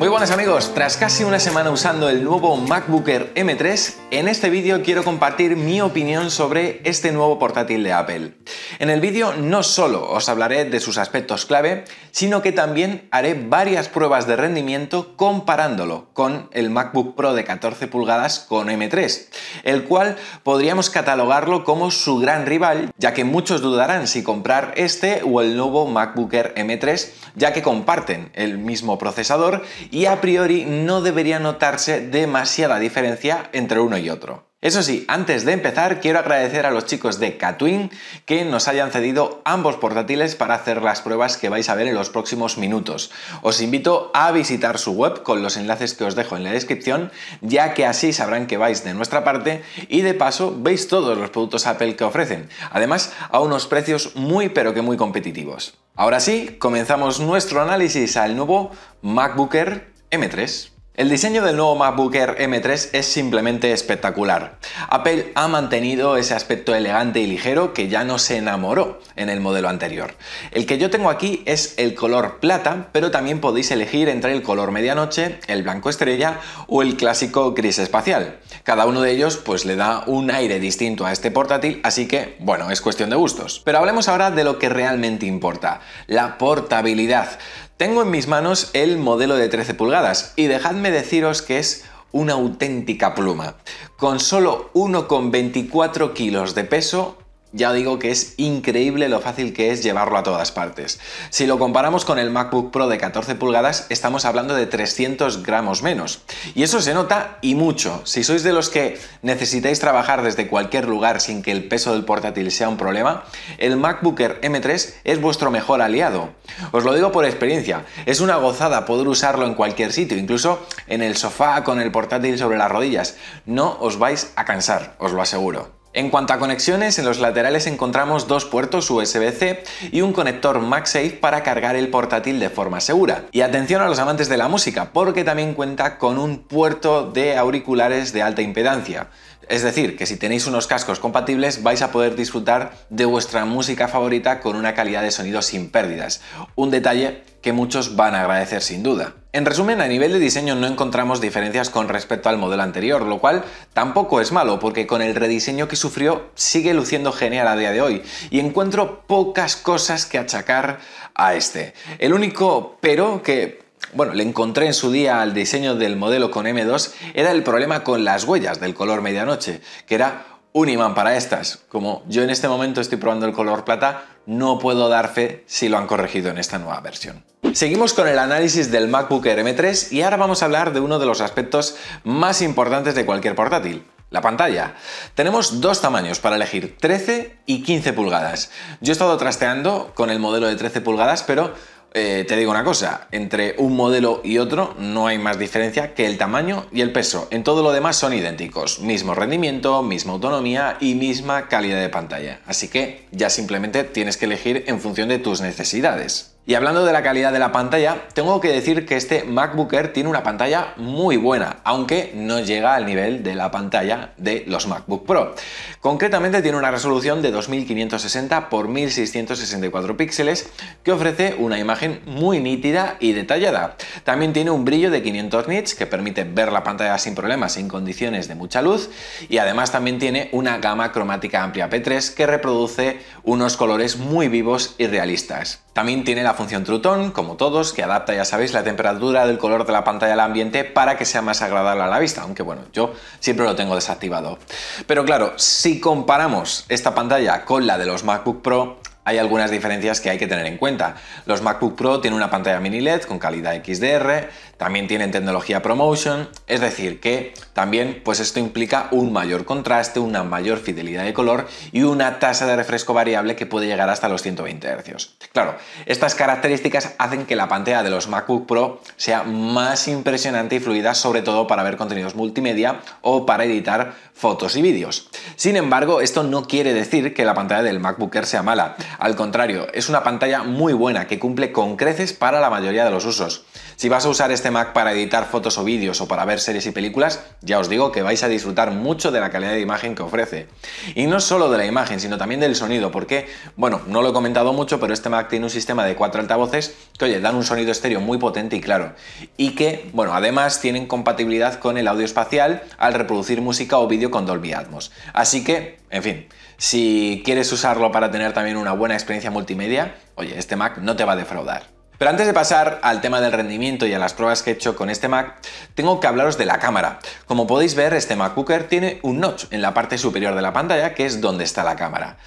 Muy buenas amigos, tras casi una semana usando el nuevo MacBook M3, en este vídeo quiero compartir mi opinión sobre este nuevo portátil de Apple. En el vídeo no solo os hablaré de sus aspectos clave, sino que también haré varias pruebas de rendimiento comparándolo con el MacBook Pro de 14 pulgadas con M3, el cual podríamos catalogarlo como su gran rival, ya que muchos dudarán si comprar este o el nuevo MacBook M3, ya que comparten el mismo procesador y a priori no debería notarse demasiada diferencia entre uno y otro. Eso sí, antes de empezar quiero agradecer a los chicos de Catwin que nos hayan cedido ambos portátiles para hacer las pruebas que vais a ver en los próximos minutos. Os invito a visitar su web con los enlaces que os dejo en la descripción, ya que así sabrán que vais de nuestra parte y de paso veis todos los productos Apple que ofrecen, además a unos precios muy pero que muy competitivos. Ahora sí, comenzamos nuestro análisis al nuevo MacBook M3. El diseño del nuevo MacBook Air M3 es simplemente espectacular. Apple ha mantenido ese aspecto elegante y ligero que ya no se enamoró en el modelo anterior. El que yo tengo aquí es el color plata, pero también podéis elegir entre el color medianoche, el blanco estrella o el clásico gris espacial. Cada uno de ellos pues le da un aire distinto a este portátil, así que bueno, es cuestión de gustos. Pero hablemos ahora de lo que realmente importa, la portabilidad. Tengo en mis manos el modelo de 13 pulgadas y dejadme deciros que es una auténtica pluma. Con solo 1,24 kilos de peso ya digo que es increíble lo fácil que es llevarlo a todas partes. Si lo comparamos con el MacBook Pro de 14 pulgadas, estamos hablando de 300 gramos menos. Y eso se nota y mucho. Si sois de los que necesitáis trabajar desde cualquier lugar sin que el peso del portátil sea un problema, el MacBook M3 es vuestro mejor aliado. Os lo digo por experiencia, es una gozada poder usarlo en cualquier sitio, incluso en el sofá con el portátil sobre las rodillas. No os vais a cansar, os lo aseguro. En cuanto a conexiones, en los laterales encontramos dos puertos USB-C y un conector MagSafe para cargar el portátil de forma segura. Y atención a los amantes de la música, porque también cuenta con un puerto de auriculares de alta impedancia. Es decir, que si tenéis unos cascos compatibles vais a poder disfrutar de vuestra música favorita con una calidad de sonido sin pérdidas. Un detalle que muchos van a agradecer sin duda. En resumen, a nivel de diseño no encontramos diferencias con respecto al modelo anterior, lo cual tampoco es malo, porque con el rediseño que sufrió sigue luciendo genial a día de hoy, y encuentro pocas cosas que achacar a este. El único pero que bueno, le encontré en su día al diseño del modelo con M2 era el problema con las huellas del color medianoche, que era un imán para estas. Como yo en este momento estoy probando el color plata, no puedo dar fe si lo han corregido en esta nueva versión. Seguimos con el análisis del MacBook Air M3 y ahora vamos a hablar de uno de los aspectos más importantes de cualquier portátil, la pantalla. Tenemos dos tamaños para elegir, 13 y 15 pulgadas. Yo he estado trasteando con el modelo de 13 pulgadas, pero eh, te digo una cosa, entre un modelo y otro no hay más diferencia que el tamaño y el peso. En todo lo demás son idénticos, mismo rendimiento, misma autonomía y misma calidad de pantalla. Así que ya simplemente tienes que elegir en función de tus necesidades. Y hablando de la calidad de la pantalla, tengo que decir que este MacBook Air tiene una pantalla muy buena, aunque no llega al nivel de la pantalla de los MacBook Pro. Concretamente tiene una resolución de 2560 por 1664 píxeles que ofrece una imagen muy nítida y detallada. También tiene un brillo de 500 nits que permite ver la pantalla sin problemas en condiciones de mucha luz y además también tiene una gama cromática amplia P3 que reproduce unos colores muy vivos y realistas. También tiene la la función trutón como todos, que adapta, ya sabéis, la temperatura del color de la pantalla al ambiente para que sea más agradable a la vista, aunque bueno, yo siempre lo tengo desactivado. Pero claro, si comparamos esta pantalla con la de los MacBook Pro, hay algunas diferencias que hay que tener en cuenta. Los MacBook Pro tienen una pantalla mini LED con calidad XDR, también tienen tecnología ProMotion, es decir, que también pues esto implica un mayor contraste, una mayor fidelidad de color y una tasa de refresco variable que puede llegar hasta los 120 Hz. Claro, estas características hacen que la pantalla de los MacBook Pro sea más impresionante y fluida, sobre todo para ver contenidos multimedia o para editar fotos y vídeos. Sin embargo, esto no quiere decir que la pantalla del MacBook Air sea mala. Al contrario, es una pantalla muy buena que cumple con creces para la mayoría de los usos. Si vas a usar este Mac para editar fotos o vídeos o para ver series y películas, ya os digo que vais a disfrutar mucho de la calidad de imagen que ofrece. Y no solo de la imagen, sino también del sonido, porque, bueno, no lo he comentado mucho, pero este Mac tiene un sistema de cuatro altavoces que, oye, dan un sonido estéreo muy potente y claro. Y que, bueno, además tienen compatibilidad con el audio espacial al reproducir música o vídeo con Dolby Atmos. Así que, en fin, si quieres usarlo para tener también una buena experiencia multimedia, oye, este Mac no te va a defraudar. Pero antes de pasar al tema del rendimiento y a las pruebas que he hecho con este Mac, tengo que hablaros de la cámara. Como podéis ver, este Cooker tiene un notch en la parte superior de la pantalla, que es donde está la cámara.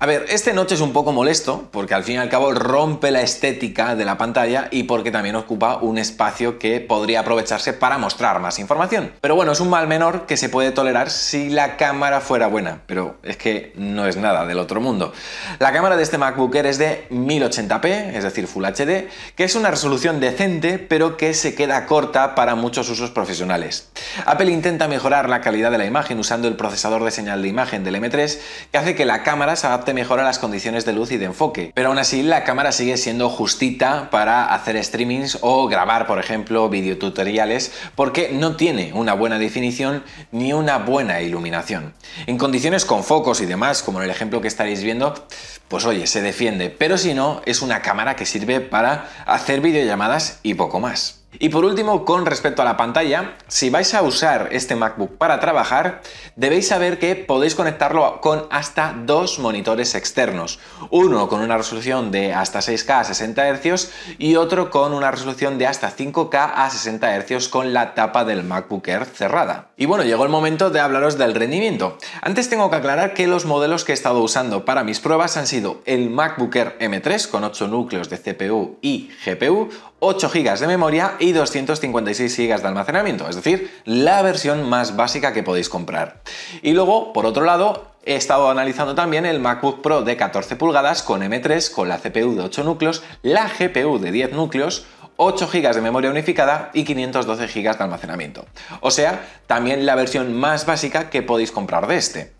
A ver, este noche es un poco molesto porque al fin y al cabo rompe la estética de la pantalla y porque también ocupa un espacio que podría aprovecharse para mostrar más información. Pero bueno, es un mal menor que se puede tolerar si la cámara fuera buena, pero es que no es nada del otro mundo. La cámara de este MacBook es de 1080p, es decir, Full HD, que es una resolución decente pero que se queda corta para muchos usos profesionales. Apple intenta mejorar la calidad de la imagen usando el procesador de señal de imagen del M3 que hace que la cámara se haga mejora las condiciones de luz y de enfoque, pero aún así la cámara sigue siendo justita para hacer streamings o grabar, por ejemplo, videotutoriales, porque no tiene una buena definición ni una buena iluminación. En condiciones con focos y demás, como en el ejemplo que estaréis viendo, pues oye, se defiende, pero si no, es una cámara que sirve para hacer videollamadas y poco más. Y por último, con respecto a la pantalla, si vais a usar este MacBook para trabajar, debéis saber que podéis conectarlo con hasta dos monitores externos. Uno con una resolución de hasta 6K a 60 Hz y otro con una resolución de hasta 5K a 60 Hz con la tapa del MacBook Air cerrada. Y bueno, llegó el momento de hablaros del rendimiento. Antes tengo que aclarar que los modelos que he estado usando para mis pruebas han sido el MacBook Air M3 con 8 núcleos de CPU y GPU 8 GB de memoria y 256 GB de almacenamiento, es decir, la versión más básica que podéis comprar. Y luego, por otro lado, He estado analizando también el MacBook Pro de 14 pulgadas con M3, con la CPU de 8 núcleos, la GPU de 10 núcleos, 8 GB de memoria unificada y 512 GB de almacenamiento. O sea, también la versión más básica que podéis comprar de este.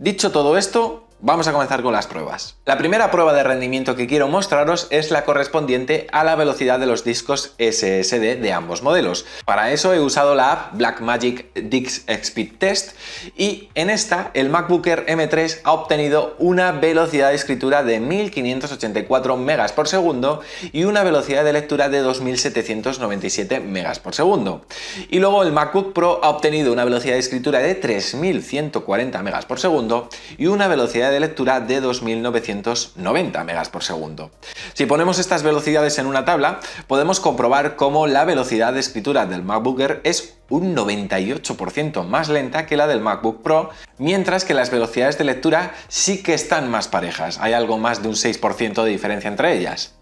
Dicho todo esto, Vamos a comenzar con las pruebas. La primera prueba de rendimiento que quiero mostraros es la correspondiente a la velocidad de los discos SSD de ambos modelos. Para eso he usado la app Blackmagic Dix Speed Test y en esta el MacBook Air M3 ha obtenido una velocidad de escritura de 1584 megas por segundo y una velocidad de lectura de 2797 megas por segundo. Y luego el MacBook Pro ha obtenido una velocidad de escritura de 3140 megas por segundo y una velocidad de lectura de 2990 megas por segundo. Si ponemos estas velocidades en una tabla, podemos comprobar cómo la velocidad de escritura del MacBook Air es un 98% más lenta que la del MacBook Pro, mientras que las velocidades de lectura sí que están más parejas, hay algo más de un 6% de diferencia entre ellas.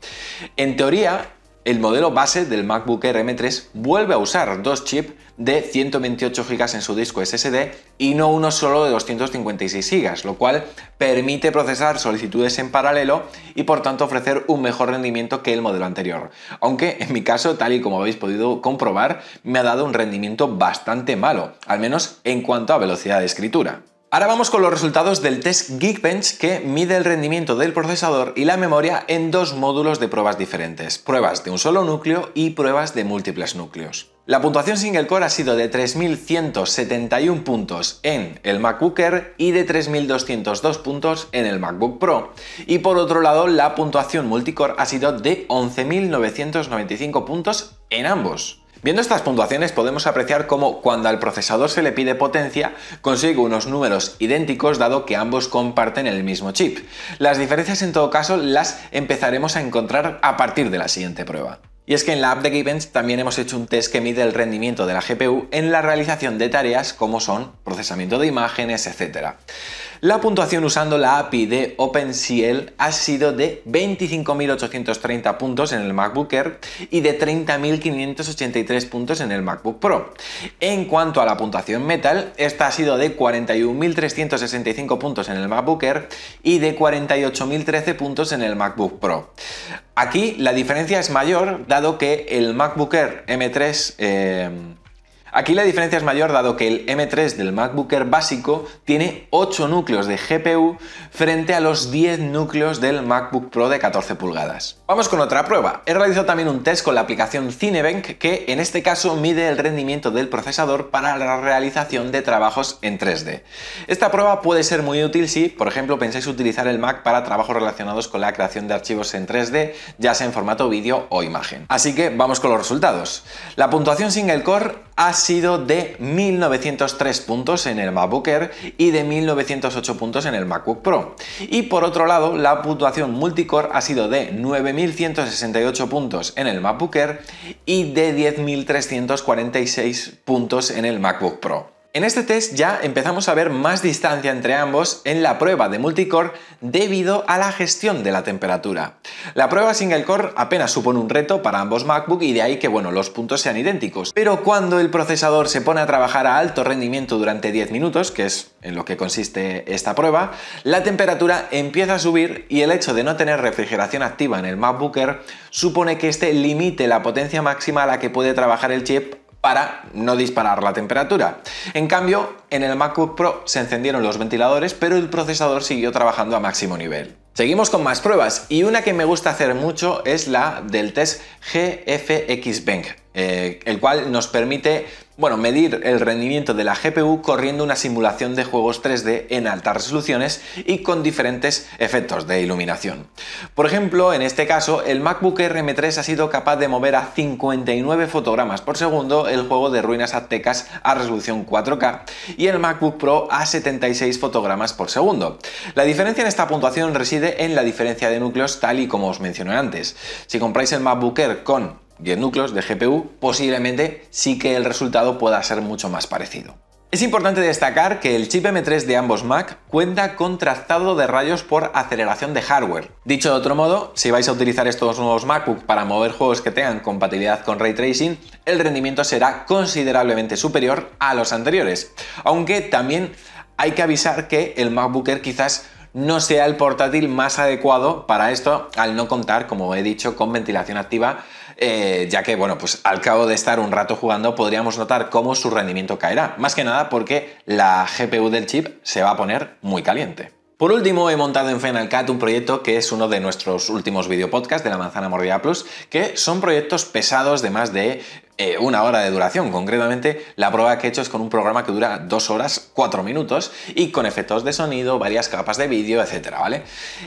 En teoría, el modelo base del MacBook Air M3 vuelve a usar dos chips de 128 GB en su disco SSD y no uno solo de 256 GB, lo cual permite procesar solicitudes en paralelo y por tanto ofrecer un mejor rendimiento que el modelo anterior. Aunque en mi caso, tal y como habéis podido comprobar, me ha dado un rendimiento bastante malo, al menos en cuanto a velocidad de escritura. Ahora vamos con los resultados del test Geekbench que mide el rendimiento del procesador y la memoria en dos módulos de pruebas diferentes, pruebas de un solo núcleo y pruebas de múltiples núcleos. La puntuación single core ha sido de 3.171 puntos en el MacBook Air y de 3.202 puntos en el MacBook Pro. Y por otro lado, la puntuación multicore ha sido de 11.995 puntos en ambos. Viendo estas puntuaciones podemos apreciar cómo cuando al procesador se le pide potencia consigue unos números idénticos dado que ambos comparten el mismo chip. Las diferencias en todo caso las empezaremos a encontrar a partir de la siguiente prueba. Y es que en la app de Givens también hemos hecho un test que mide el rendimiento de la GPU en la realización de tareas como son procesamiento de imágenes, etc. La puntuación usando la API de OpenCL ha sido de 25.830 puntos en el MacBook Air y de 30.583 puntos en el MacBook Pro. En cuanto a la puntuación metal, esta ha sido de 41.365 puntos en el MacBook Air y de 48.013 puntos en el MacBook Pro. Aquí la diferencia es mayor, dado que el MacBook Air M3 Aquí la diferencia es mayor dado que el M3 del MacBook Air básico tiene 8 núcleos de GPU frente a los 10 núcleos del MacBook Pro de 14 pulgadas. Vamos con otra prueba. He realizado también un test con la aplicación Cinebench que en este caso mide el rendimiento del procesador para la realización de trabajos en 3D. Esta prueba puede ser muy útil si, por ejemplo, pensáis utilizar el Mac para trabajos relacionados con la creación de archivos en 3D, ya sea en formato vídeo o imagen. Así que vamos con los resultados. La puntuación single core ha sido de 1903 puntos en el MacBook y de 1908 puntos en el MacBook Pro. Y por otro lado, la puntuación multicore ha sido de 9168 puntos en el MacBook y de 10346 puntos en el MacBook Pro. En este test ya empezamos a ver más distancia entre ambos en la prueba de multicore debido a la gestión de la temperatura. La prueba single core apenas supone un reto para ambos MacBook y de ahí que bueno, los puntos sean idénticos. Pero cuando el procesador se pone a trabajar a alto rendimiento durante 10 minutos, que es en lo que consiste esta prueba, la temperatura empieza a subir y el hecho de no tener refrigeración activa en el MacBooker supone que este limite la potencia máxima a la que puede trabajar el chip para no disparar la temperatura. En cambio, en el MacBook Pro se encendieron los ventiladores, pero el procesador siguió trabajando a máximo nivel. Seguimos con más pruebas y una que me gusta hacer mucho es la del test GFX Bank. Eh, el cual nos permite bueno, medir el rendimiento de la GPU corriendo una simulación de juegos 3D en altas resoluciones y con diferentes efectos de iluminación. Por ejemplo, en este caso, el MacBook m 3 ha sido capaz de mover a 59 fotogramas por segundo el juego de ruinas aztecas a resolución 4K y el MacBook Pro a 76 fotogramas por segundo. La diferencia en esta puntuación reside en la diferencia de núcleos tal y como os mencioné antes. Si compráis el MacBook Air con 10 núcleos de GPU, posiblemente sí que el resultado pueda ser mucho más parecido. Es importante destacar que el chip M3 de ambos Mac cuenta con trazado de rayos por aceleración de hardware. Dicho de otro modo, si vais a utilizar estos nuevos MacBook para mover juegos que tengan compatibilidad con ray tracing, el rendimiento será considerablemente superior a los anteriores. Aunque también hay que avisar que el MacBook Air quizás no sea el portátil más adecuado para esto al no contar, como he dicho, con ventilación activa eh, ya que, bueno, pues al cabo de estar un rato jugando podríamos notar cómo su rendimiento caerá, más que nada porque la GPU del chip se va a poner muy caliente. Por último, he montado en Final Cut un proyecto que es uno de nuestros últimos videopodcasts de la Manzana Mordida Plus, que son proyectos pesados de más de eh, una hora de duración. Concretamente, la prueba que he hecho es con un programa que dura dos horas, cuatro minutos y con efectos de sonido, varias capas de vídeo, etcétera, ¿vale?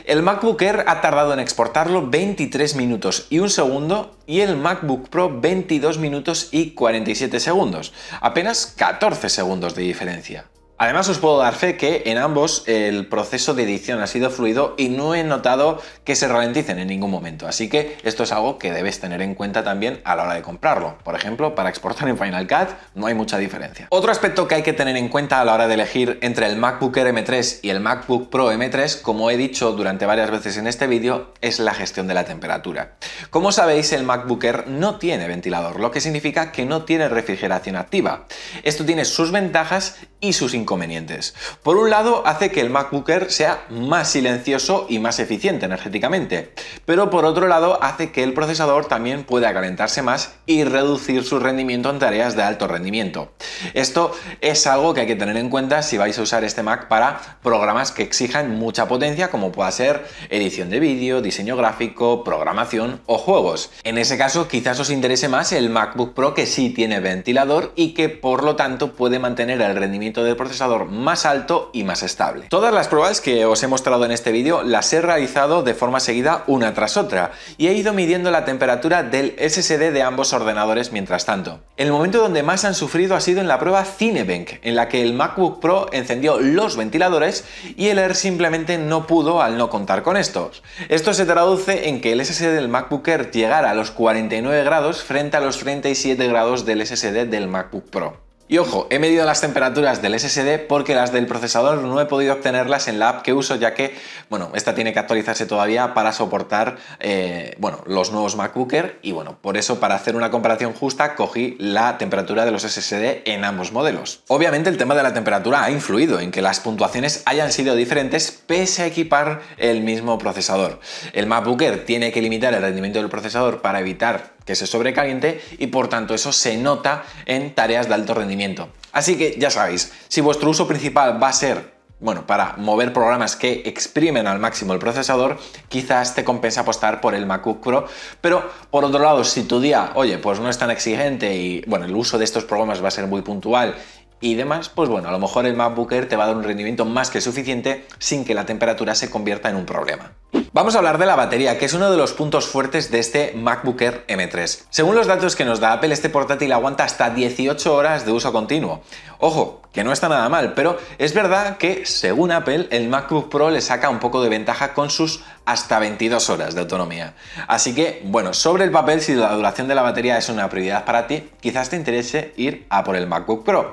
El MacBook Air ha tardado en exportarlo 23 minutos y un segundo y el MacBook Pro 22 minutos y 47 segundos. Apenas 14 segundos de diferencia. Además os puedo dar fe que en ambos el proceso de edición ha sido fluido y no he notado que se ralenticen en ningún momento, así que esto es algo que debes tener en cuenta también a la hora de comprarlo. Por ejemplo, para exportar en Final Cut no hay mucha diferencia. Otro aspecto que hay que tener en cuenta a la hora de elegir entre el MacBook Air M3 y el MacBook Pro M3, como he dicho durante varias veces en este vídeo, es la gestión de la temperatura. Como sabéis, el MacBook Air no tiene ventilador, lo que significa que no tiene refrigeración activa. Esto tiene sus ventajas y sus inconvenientes. Por un lado, hace que el MacBook sea más silencioso y más eficiente energéticamente, pero por otro lado, hace que el procesador también pueda calentarse más y reducir su rendimiento en tareas de alto rendimiento. Esto es algo que hay que tener en cuenta si vais a usar este Mac para programas que exijan mucha potencia, como pueda ser edición de vídeo, diseño gráfico, programación o juegos. En ese caso, quizás os interese más el MacBook Pro que sí tiene ventilador y que por lo tanto puede mantener el rendimiento del procesador más alto y más estable. Todas las pruebas que os he mostrado en este vídeo las he realizado de forma seguida una tras otra y he ido midiendo la temperatura del SSD de ambos ordenadores mientras tanto. El momento donde más han sufrido ha sido en la prueba Cinebench, en la que el MacBook Pro encendió los ventiladores y el Air simplemente no pudo al no contar con estos. Esto se traduce en que el SSD del MacBook Air llegara a los 49 grados frente a los 37 grados del SSD del MacBook Pro. Y ojo, he medido las temperaturas del SSD porque las del procesador no he podido obtenerlas en la app que uso, ya que, bueno, esta tiene que actualizarse todavía para soportar, eh, bueno, los nuevos MacBooker y, bueno, por eso para hacer una comparación justa cogí la temperatura de los SSD en ambos modelos. Obviamente el tema de la temperatura ha influido en que las puntuaciones hayan sido diferentes pese a equipar el mismo procesador. El MacBooker tiene que limitar el rendimiento del procesador para evitar que se sobrecaliente y por tanto eso se nota en tareas de alto rendimiento. Así que ya sabéis, si vuestro uso principal va a ser bueno, para mover programas que exprimen al máximo el procesador, quizás te compensa apostar por el MacBook Pro. Pero por otro lado, si tu día, oye, pues no es tan exigente y bueno, el uso de estos programas va a ser muy puntual y demás, pues bueno, a lo mejor el MacBook Air te va a dar un rendimiento más que suficiente sin que la temperatura se convierta en un problema. Vamos a hablar de la batería, que es uno de los puntos fuertes de este MacBook Air M3. Según los datos que nos da Apple, este portátil aguanta hasta 18 horas de uso continuo. Ojo, que no está nada mal, pero es verdad que, según Apple, el MacBook Pro le saca un poco de ventaja con sus hasta 22 horas de autonomía. Así que, bueno, sobre el papel, si la duración de la batería es una prioridad para ti, quizás te interese ir a por el MacBook Pro.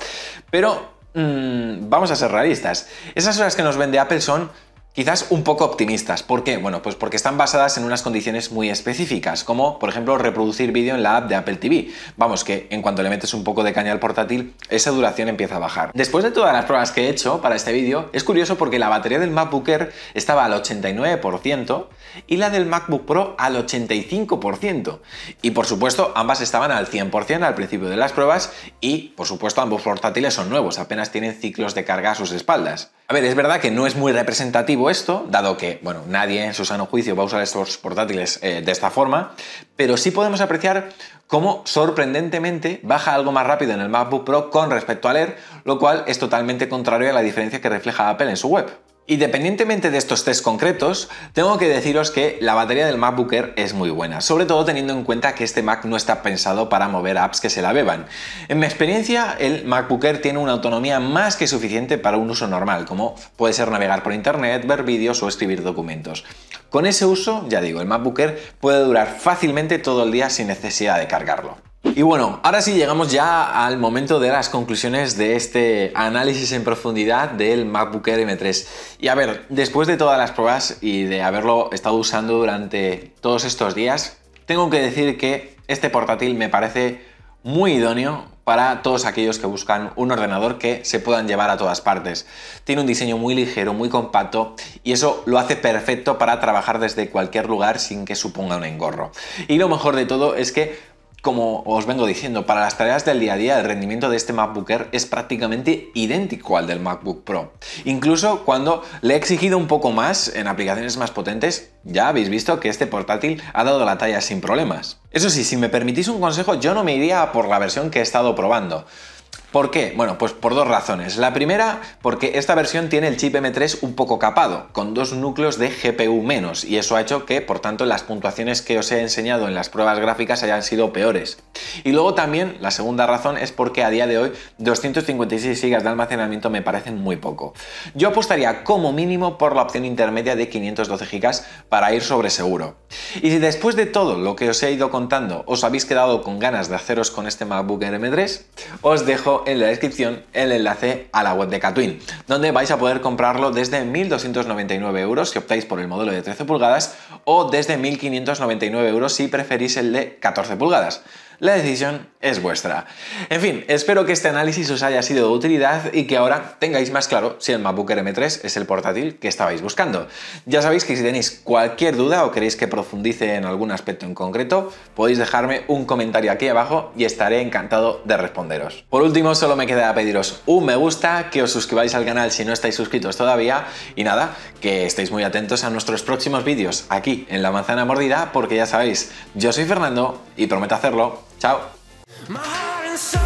Pero, mm, vamos a ser realistas. Esas horas que nos vende Apple son Quizás un poco optimistas. ¿Por qué? Bueno, pues porque están basadas en unas condiciones muy específicas, como por ejemplo reproducir vídeo en la app de Apple TV. Vamos, que en cuanto le metes un poco de caña al portátil, esa duración empieza a bajar. Después de todas las pruebas que he hecho para este vídeo, es curioso porque la batería del MacBook Air estaba al 89% y la del MacBook Pro al 85%. Y por supuesto, ambas estaban al 100% al principio de las pruebas y por supuesto ambos portátiles son nuevos, apenas tienen ciclos de carga a sus espaldas. A ver, es verdad que no es muy representativo esto, dado que, bueno, nadie en su sano juicio va a usar estos portátiles eh, de esta forma, pero sí podemos apreciar cómo sorprendentemente baja algo más rápido en el MacBook Pro con respecto al Air, lo cual es totalmente contrario a la diferencia que refleja Apple en su web. Y Independientemente de estos test concretos, tengo que deciros que la batería del MacBooker es muy buena, sobre todo teniendo en cuenta que este Mac no está pensado para mover apps que se la beban. En mi experiencia, el MacBooker tiene una autonomía más que suficiente para un uso normal, como puede ser navegar por internet, ver vídeos o escribir documentos. Con ese uso, ya digo, el MacBooker puede durar fácilmente todo el día sin necesidad de cargarlo. Y bueno, ahora sí llegamos ya al momento de las conclusiones de este análisis en profundidad del MacBook Air M3. Y a ver, después de todas las pruebas y de haberlo estado usando durante todos estos días, tengo que decir que este portátil me parece muy idóneo para todos aquellos que buscan un ordenador que se puedan llevar a todas partes. Tiene un diseño muy ligero, muy compacto y eso lo hace perfecto para trabajar desde cualquier lugar sin que suponga un engorro. Y lo mejor de todo es que como os vengo diciendo, para las tareas del día a día el rendimiento de este MacBook Air es prácticamente idéntico al del MacBook Pro. Incluso cuando le he exigido un poco más en aplicaciones más potentes, ya habéis visto que este portátil ha dado la talla sin problemas. Eso sí, si me permitís un consejo, yo no me iría por la versión que he estado probando. ¿Por qué? Bueno, pues por dos razones. La primera, porque esta versión tiene el chip M3 un poco capado, con dos núcleos de GPU menos, y eso ha hecho que, por tanto, las puntuaciones que os he enseñado en las pruebas gráficas hayan sido peores. Y luego también, la segunda razón es porque a día de hoy 256 GB de almacenamiento me parecen muy poco. Yo apostaría como mínimo por la opción intermedia de 512 GB para ir sobre seguro. Y si después de todo lo que os he ido contando os habéis quedado con ganas de haceros con este MacBook M3, os dejo en la descripción el enlace a la web de Catwin, donde vais a poder comprarlo desde 1.299 euros si optáis por el modelo de 13 pulgadas o desde 1.599 euros si preferís el de 14 pulgadas. La decisión es vuestra. En fin, espero que este análisis os haya sido de utilidad y que ahora tengáis más claro si el MacBook Air M3 es el portátil que estabais buscando. Ya sabéis que si tenéis cualquier duda o queréis que profundice en algún aspecto en concreto, podéis dejarme un comentario aquí abajo y estaré encantado de responderos. Por último, solo me queda pediros un me gusta, que os suscribáis al canal si no estáis suscritos todavía y nada, que estéis muy atentos a nuestros próximos vídeos aquí en La Manzana Mordida porque ya sabéis, yo soy Fernando y prometo hacerlo. ¡Chao! My heart and soul.